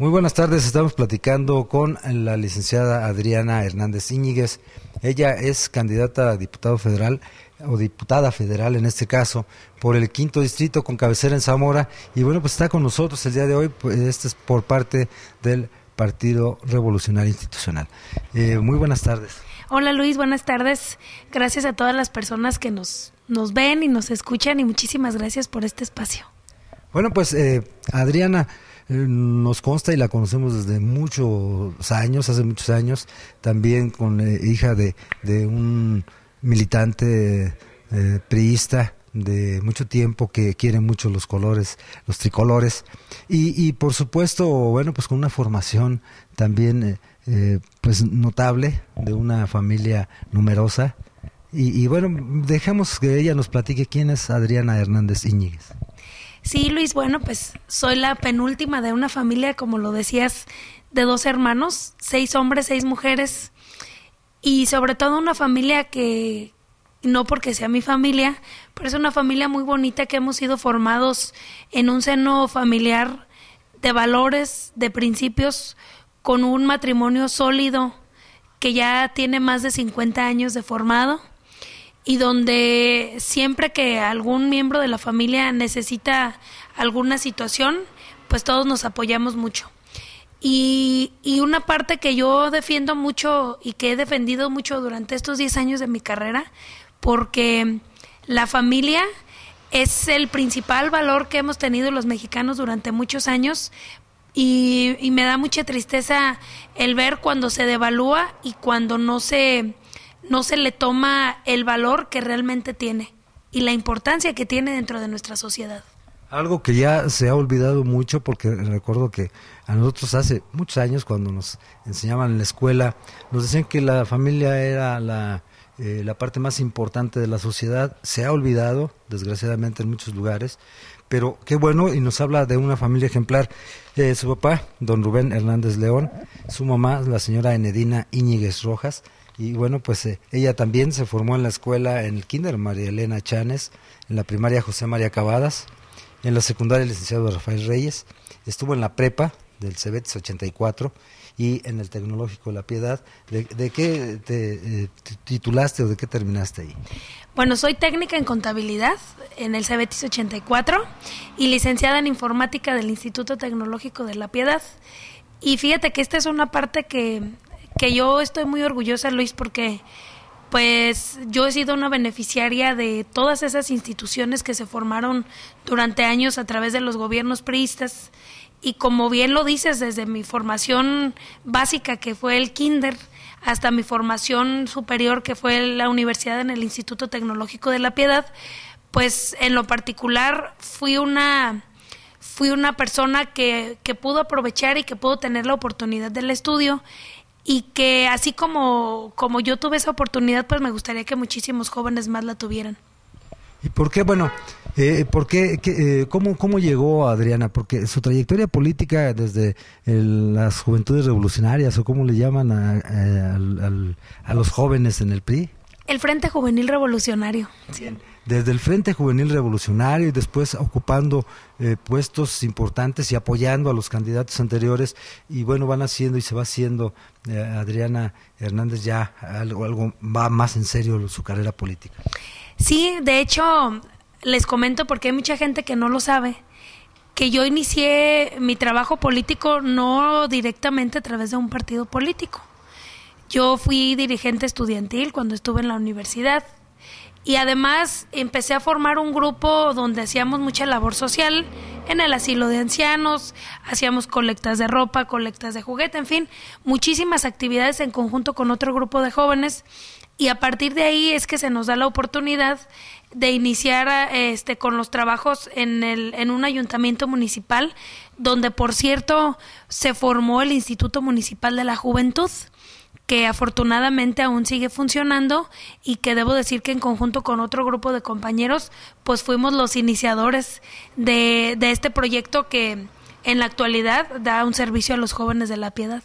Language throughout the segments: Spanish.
Muy buenas tardes, estamos platicando con la licenciada Adriana Hernández Íñiguez. Ella es candidata a diputado federal o diputada federal en este caso por el quinto distrito con cabecera en Zamora y bueno, pues está con nosotros el día de hoy, pues, este es por parte del Partido Revolucionario Institucional. Eh, muy buenas tardes. Hola Luis, buenas tardes. Gracias a todas las personas que nos, nos ven y nos escuchan y muchísimas gracias por este espacio. Bueno, pues eh, Adriana, eh, nos consta y la conocemos desde muchos años, hace muchos años, también con eh, hija de, un militante eh, priista de mucho tiempo que quiere mucho los colores, los tricolores. Y, por supuesto, bueno, pues con una formación también pues notable de una familia numerosa. Y, bueno, dejamos que ella nos platique quién es Adriana Hernández Iñiguez. Sí, Luis, bueno, pues soy la penúltima de una familia, como lo decías, de dos hermanos, seis hombres, seis mujeres, y sobre todo una familia que, no porque sea mi familia, pero es una familia muy bonita que hemos sido formados en un seno familiar de valores, de principios, con un matrimonio sólido que ya tiene más de 50 años de formado y donde siempre que algún miembro de la familia necesita alguna situación, pues todos nos apoyamos mucho. Y, y, una parte que yo defiendo mucho y que he defendido mucho durante estos 10 años de mi carrera, porque la familia es el principal valor que hemos tenido los mexicanos durante muchos años y me da mucha tristeza el ver cuando se devalúa y cuando no se no se le toma el valor que realmente tiene y la importancia que tiene dentro de nuestra sociedad. Algo que ya se ha olvidado mucho porque recuerdo que a nosotros hace muchos años cuando nos enseñaban en la escuela nos decían que la familia era la, eh, parte más importante de la sociedad. Se ha olvidado, desgraciadamente, en muchos lugares, pero qué bueno y nos habla de una familia ejemplar. Eh, su papá, don Rubén Hernández León, su mamá, la señora Enedina Íñiguez Rojas, y bueno, pues eh, ella también se formó en la escuela en el kinder, María Elena Chanes, en la primaria José María Cavadas, en la secundaria licenciado Rafael Reyes, estuvo en la prepa del Cebetis 84 y en el Tecnológico de La Piedad. ¿De, qué eh, te, titulaste o de qué terminaste ahí? Bueno, soy técnica en contabilidad en el CBETIS 84 y licenciada en informática del Instituto Tecnológico de La Piedad. Y fíjate que esta es una parte que, que yo estoy muy orgullosa, Luis, porque pues yo he sido una beneficiaria de todas esas instituciones que se formaron durante años a través de los gobiernos priistas y como bien lo dices, desde mi formación básica que fue el kinder hasta mi formación superior que fue la universidad en el Instituto Tecnológico de la Piedad, pues en lo particular fui una fui una persona que, que pudo aprovechar y que pudo tener la oportunidad del estudio y que así como, como yo tuve esa oportunidad, pues me gustaría que muchísimos jóvenes más la tuvieran. ¿Y por qué? Bueno, eh, ¿por qué, eh, cómo, ¿cómo llegó Adriana? Porque su trayectoria política desde las juventudes revolucionarias, o cómo le llaman a eh, los jóvenes en el PRI. El Frente Juvenil Revolucionario. Desde el Frente Juvenil Revolucionario y después ocupando eh, puestos importantes y apoyando a los candidatos anteriores. Y bueno, van haciendo y se va haciendo, eh, Adriana Hernández, ya algo, algo va más en serio su carrera política. Sí, de hecho, les comento porque hay mucha gente que no lo sabe que yo inicié mi trabajo político no directamente a través de un partido político. Yo fui dirigente estudiantil cuando estuve en la universidad y además empecé a formar un grupo donde hacíamos mucha labor social en el asilo de ancianos, hacíamos colectas de ropa, colectas de juguete, en fin, muchísimas actividades en conjunto con otro grupo de jóvenes y a partir de ahí es que se nos da la oportunidad de iniciar este con los trabajos en el en un ayuntamiento municipal donde por cierto se formó el Instituto Municipal de la Juventud que afortunadamente aún sigue funcionando y que debo decir que en conjunto con otro grupo de compañeros, pues fuimos los iniciadores de, de este proyecto que en la actualidad da un servicio a los jóvenes de la piedad.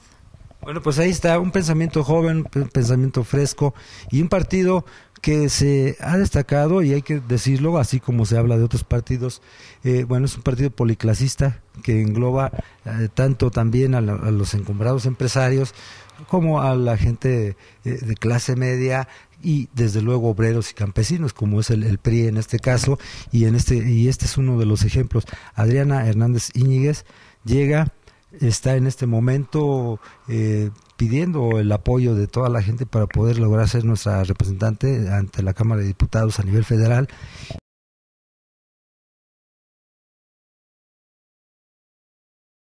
Bueno, pues ahí está un pensamiento joven, un pensamiento fresco y un partido que se ha destacado, y hay que decirlo, así como se habla de otros partidos, eh, bueno, es un partido policlasista que engloba eh, tanto también a, los encumbrados empresarios como a la gente eh, de clase media y desde luego obreros y campesinos, como es el, PRI en este caso, y, en este, y este es uno de los ejemplos. Adriana Hernández Íñiguez llega está en este momento eh, pidiendo el apoyo de toda la gente para poder lograr ser nuestra representante ante la Cámara de Diputados a nivel federal